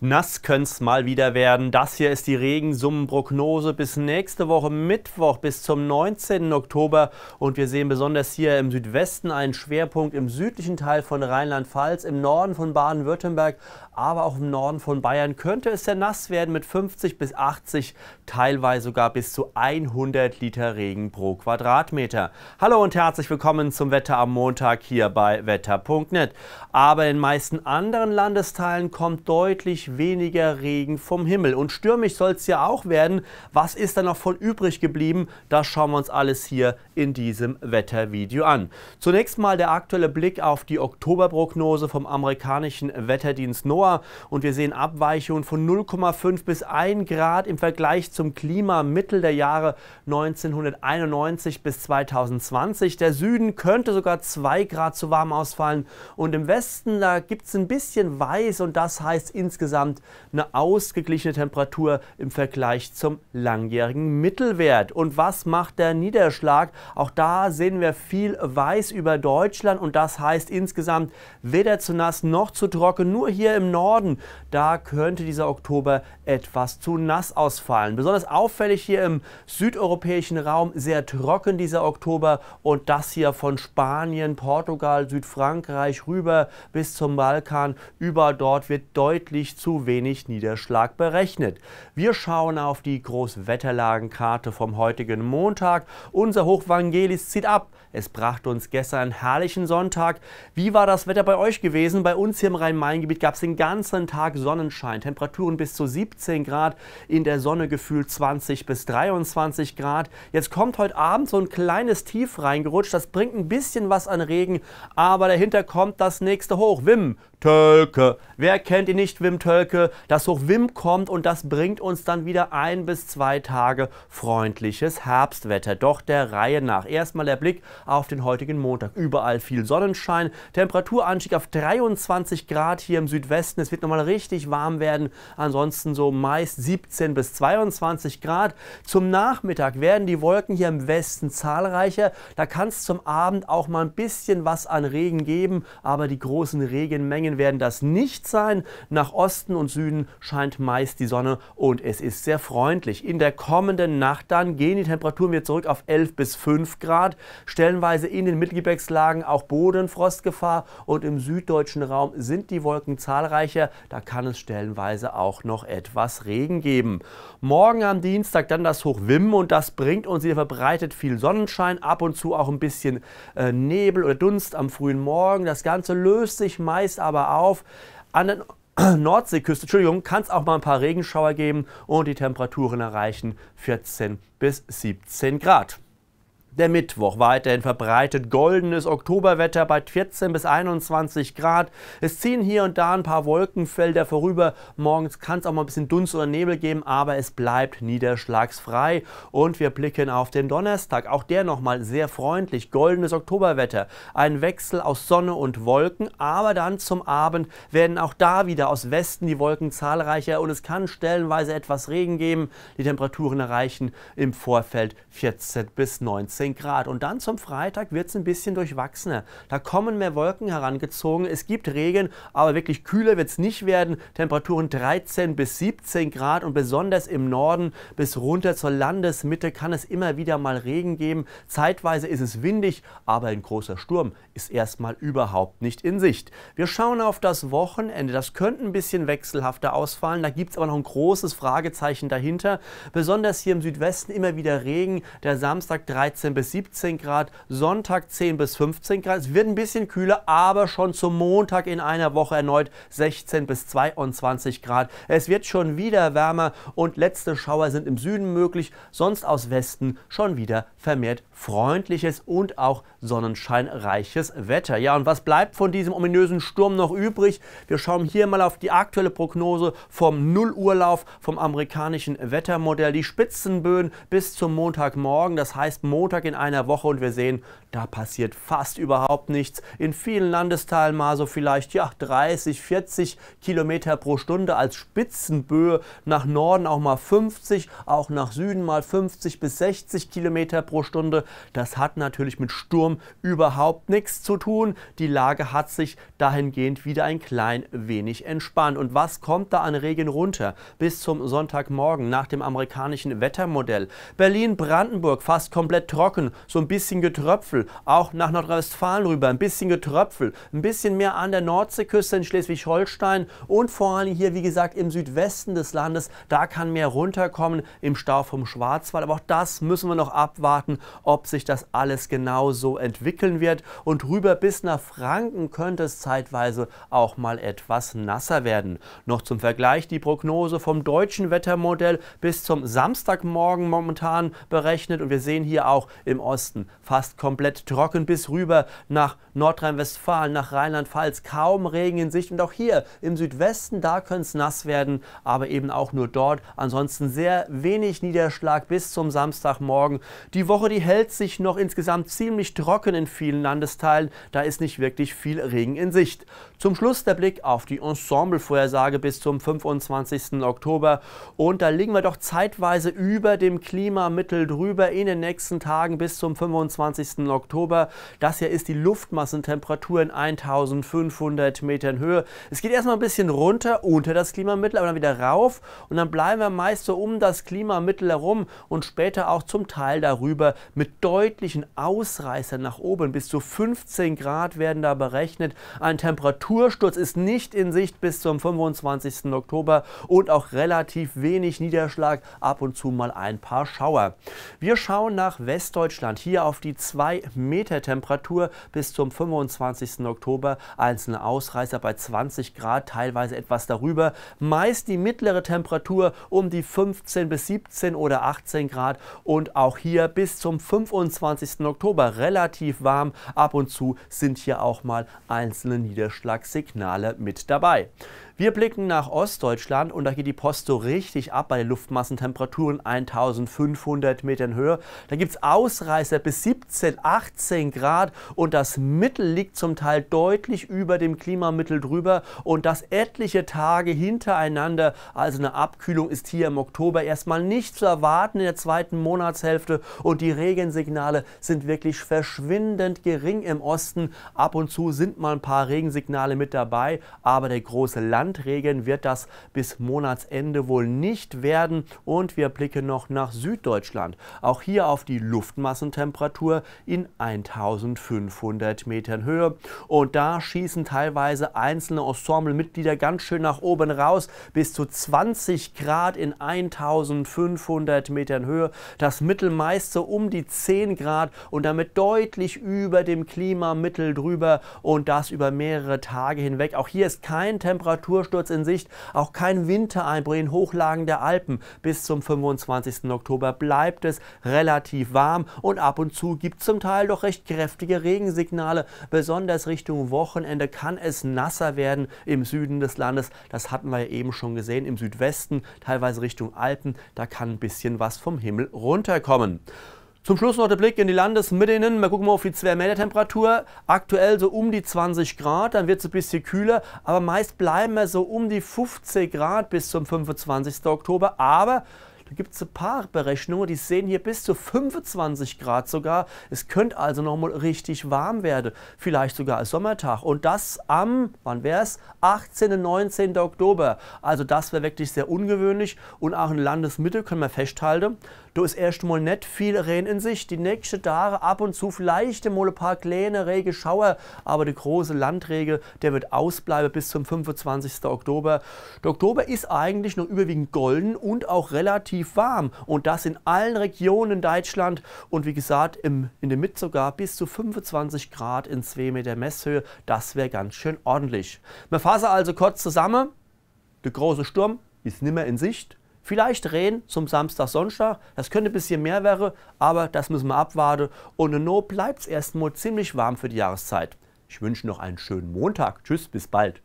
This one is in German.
Nass könnte es mal wieder werden. Das hier ist die Regensummenprognose bis nächste Woche Mittwoch bis zum 19. Oktober. Und wir sehen besonders hier im Südwesten einen Schwerpunkt im südlichen Teil von Rheinland-Pfalz, im Norden von Baden-Württemberg, aber auch im Norden von Bayern könnte es sehr nass werden mit 50 bis 80, teilweise sogar bis zu 100 Liter Regen pro Quadratmeter. Hallo und herzlich willkommen zum Wetter am Montag hier bei wetter.net. Aber in meisten anderen Landesteilen kommt deutlich weniger Regen vom Himmel. Und stürmisch soll es ja auch werden. Was ist da noch von übrig geblieben? Das schauen wir uns alles hier in diesem Wettervideo an. Zunächst mal der aktuelle Blick auf die Oktoberprognose vom amerikanischen Wetterdienst NOAA. Und wir sehen Abweichungen von 0,5 bis 1 Grad im Vergleich zum Klimamittel der Jahre 1991 bis 2020. Der Süden könnte sogar 2 Grad zu warm ausfallen. Und im Westen, da gibt es ein bisschen weiß und das heißt insgesamt insgesamt eine ausgeglichene Temperatur im Vergleich zum langjährigen Mittelwert. Und was macht der Niederschlag? Auch da sehen wir viel Weiß über Deutschland und das heißt insgesamt weder zu nass noch zu trocken. Nur hier im Norden, da könnte dieser Oktober etwas zu nass ausfallen. Besonders auffällig hier im südeuropäischen Raum sehr trocken dieser Oktober und das hier von Spanien, Portugal, Südfrankreich rüber bis zum Balkan. Über dort wird deutlich zu zu wenig Niederschlag berechnet. Wir schauen auf die Großwetterlagenkarte vom heutigen Montag. Unser Hochvangelis zieht ab. Es brachte uns gestern einen herrlichen Sonntag. Wie war das Wetter bei euch gewesen? Bei uns hier im Rhein-Main-Gebiet gab es den ganzen Tag Sonnenschein, Temperaturen bis zu 17 Grad, in der Sonne gefühlt 20 bis 23 Grad. Jetzt kommt heute Abend so ein kleines Tief reingerutscht. Das bringt ein bisschen was an Regen, aber dahinter kommt das nächste hoch. Wim, Tölke. Wer kennt ihn nicht, Wim Tölke? Das Hoch Wim kommt und das bringt uns dann wieder ein bis zwei Tage freundliches Herbstwetter. Doch der Reihe nach. Erstmal der Blick auf den heutigen Montag. Überall viel Sonnenschein. Temperaturanstieg auf 23 Grad hier im Südwesten. Es wird nochmal richtig warm werden. Ansonsten so meist 17 bis 22 Grad. Zum Nachmittag werden die Wolken hier im Westen zahlreicher. Da kann es zum Abend auch mal ein bisschen was an Regen geben. Aber die großen Regenmengen Großbritannien werden das nicht sein. Nach Osten und Süden scheint meist die Sonne und es ist sehr freundlich. In der kommenden Nacht dann gehen die Temperaturen wieder zurück auf 11 bis 5 Grad. Stellenweise in den Mittelgebirgslagen auch Bodenfrostgefahr und im süddeutschen Raum sind die Wolken zahlreicher. Da kann es stellenweise auch noch etwas Regen geben. Morgen am Dienstag dann das Hochwimmen und das bringt uns hier verbreitet viel Sonnenschein, ab und zu auch ein bisschen äh, Nebel oder Dunst am frühen Morgen. Das Ganze löst sich meist aber aber auf, an der Nordseeküste, Entschuldigung, kann es auch mal ein paar Regenschauer geben und die Temperaturen erreichen 14 bis 17 Grad. Der Mittwoch weiterhin verbreitet goldenes Oktoberwetter bei 14 bis 21 Grad. Es ziehen hier und da ein paar Wolkenfelder vorüber. Morgens kann es auch mal ein bisschen Dunst oder Nebel geben, aber es bleibt niederschlagsfrei. Und wir blicken auf den Donnerstag. Auch der nochmal sehr freundlich. Goldenes Oktoberwetter. Ein Wechsel aus Sonne und Wolken, aber dann zum Abend werden auch da wieder aus Westen die Wolken zahlreicher und es kann stellenweise etwas Regen geben. Die Temperaturen erreichen im Vorfeld 14 bis 19. 18 Grad. Und dann zum Freitag wird es ein bisschen durchwachsener. Da kommen mehr Wolken herangezogen. Es gibt Regen, aber wirklich kühler wird es nicht werden. Temperaturen 13 bis 17 Grad und besonders im Norden bis runter zur Landesmitte kann es immer wieder mal Regen geben. Zeitweise ist es windig, aber ein großer Sturm ist erstmal überhaupt nicht in Sicht. Wir schauen auf das Wochenende. Das könnte ein bisschen wechselhafter ausfallen. Da gibt es aber noch ein großes Fragezeichen dahinter. Besonders hier im Südwesten immer wieder Regen. Der Samstag 13 16 bis 17 Grad, Sonntag 10 bis 15 Grad. Es wird ein bisschen kühler, aber schon zum Montag in einer Woche erneut 16 bis 22 Grad. Es wird schon wieder wärmer und letzte Schauer sind im Süden möglich, sonst aus Westen schon wieder vermehrt freundliches und auch sonnenscheinreiches Wetter. Ja, und was bleibt von diesem ominösen Sturm noch übrig? Wir schauen hier mal auf die aktuelle Prognose vom Nullurlauf vom amerikanischen Wettermodell. Die Spitzenböen bis zum Montagmorgen, das heißt Montag Montag in einer Woche und wir sehen, da passiert fast überhaupt nichts. In vielen Landesteilen mal so vielleicht ja 30, 40 Kilometer pro Stunde als Spitzenböe. Nach Norden auch mal 50, auch nach Süden mal 50 bis 60 Kilometer pro Stunde. Das hat natürlich mit Sturm überhaupt nichts zu tun. Die Lage hat sich dahingehend wieder ein klein wenig entspannt. Und was kommt da an Regen runter bis zum Sonntagmorgen nach dem amerikanischen Wettermodell? Berlin-Brandenburg fast komplett trocken trocken, so ein bisschen Getröpfel, auch nach Nordrhein-Westfalen rüber, ein bisschen Getröpfel, ein bisschen mehr an der Nordseeküste in Schleswig-Holstein und vor allem hier, wie gesagt, im Südwesten des Landes, da kann mehr runterkommen im Stau vom Schwarzwald, aber auch das müssen wir noch abwarten, ob sich das alles genau so entwickeln wird und rüber bis nach Franken könnte es zeitweise auch mal etwas nasser werden. Noch zum Vergleich die Prognose vom deutschen Wettermodell bis zum Samstagmorgen momentan berechnet und wir sehen hier auch im Osten fast komplett trocken bis rüber nach Nordrhein-Westfalen, nach Rheinland-Pfalz, kaum Regen in Sicht. Und auch hier im Südwesten, da könnte es nass werden, aber eben auch nur dort. Ansonsten sehr wenig Niederschlag bis zum Samstagmorgen. Die Woche, die hält sich noch insgesamt ziemlich trocken in vielen Landesteilen. Da ist nicht wirklich viel Regen in Sicht. Zum Schluss der Blick auf die Ensemble-Vorhersage bis zum 25. Oktober. Und da liegen wir doch zeitweise über dem Klimamittel drüber in den nächsten Tagen. Tagen bis zum 25. Oktober. Das hier ist die Luftmassentemperatur in 1500 Metern Höhe. Es geht erstmal ein bisschen runter unter das Klimamittel, aber dann wieder rauf und dann bleiben wir meist so um das Klimamittel herum und später auch zum Teil darüber mit deutlichen Ausreißern nach oben. Bis zu 15 Grad werden da berechnet. Ein Temperatursturz ist nicht in Sicht bis zum 25. Oktober und auch relativ wenig Niederschlag, ab und zu mal ein paar Schauer. Wir schauen nach West Norddeutschland hier auf die 2 Meter Temperatur bis zum 25. Oktober. Also einzelne Ausreißer bei 20 Grad, teilweise etwas darüber. Meist die mittlere Temperatur um die 15 bis 17 oder 18 Grad und auch hier bis zum 25. Oktober relativ warm. Ab und zu sind hier auch mal einzelne Niederschlagssignale mit dabei. Wir blicken nach Ostdeutschland und da geht die Post so richtig ab bei den Luftmassentemperaturen 1500 Metern Höhe. Da gibt es Ausreißer bis 17, 18 Grad und das Mittel liegt zum Teil deutlich über dem Klimamittel drüber und das etliche Tage hintereinander. Also eine Abkühlung ist hier im Oktober erstmal nicht zu erwarten in der zweiten Monatshälfte und die Regensignale sind wirklich verschwindend gering im Osten. Ab und zu sind mal ein paar Regensignale mit dabei, aber der große Land Landregen wird das bis Monatsende wohl nicht werden und wir blicken noch nach Süddeutschland. Auch hier auf die Luftmassentemperatur in 1500 Metern Höhe und da schießen teilweise einzelne Ensemblemitglieder ganz schön nach oben raus, bis zu 20 Grad in 1500 Metern Höhe, das Mittelmeiste um die 10 Grad und damit deutlich über dem Klimamittel drüber und das über mehrere Tage hinweg. Auch hier ist kein Temperatur Struktursturz in Sicht, auch kein Winter einbruch in Hochlagen der Alpen. Bis zum 25. Oktober bleibt es relativ warm und ab und zu gibt es zum Teil doch recht kräftige Regensignale. Besonders Richtung Wochenende kann es nasser werden im Süden des Landes. Das hatten wir ja eben schon gesehen im Südwesten, teilweise Richtung Alpen. Da kann ein bisschen was vom Himmel runterkommen. Zum Schluss noch der Blick in die Landesmittelinnen. Mal gucken wir auf die 2 Meter Temperatur. Aktuell so um die 20 Grad, dann wird es ein bisschen kühler, aber meist bleiben wir so um die 15 Grad bis zum 25. Oktober. Aber da gibt es ein paar Berechnungen, die sehen hier bis zu 25 Grad sogar. Es könnte also nochmal richtig warm werden, vielleicht sogar als Sommertag. Und das am, wann wäre es? 18. 19. Oktober. Also das wäre wirklich sehr ungewöhnlich. Und auch in Landesmitte können wir festhalten, da ist erstmal nicht viel Rehen in sich. Die nächsten Tage ab und zu vielleicht mal ein paar kleine rege Schauer, aber der große Landregel, der wird ausbleiben bis zum 25. Oktober. Der Oktober ist eigentlich noch überwiegend golden und auch relativ warm und das in allen Regionen in Deutschland und wie gesagt im, in der Mitte sogar bis zu 25 Grad in 2 Meter Messhöhe. Das wäre ganz schön ordentlich. Wir fassen also kurz zusammen. Der große Sturm ist nimmer in Sicht. Vielleicht Rehen zum Samstag, Sonntag. Das könnte ein bisschen mehr wäre, aber das müssen wir abwarten. Und in No bleibt es erstmal ziemlich warm für die Jahreszeit. Ich wünsche noch einen schönen Montag. Tschüss, bis bald.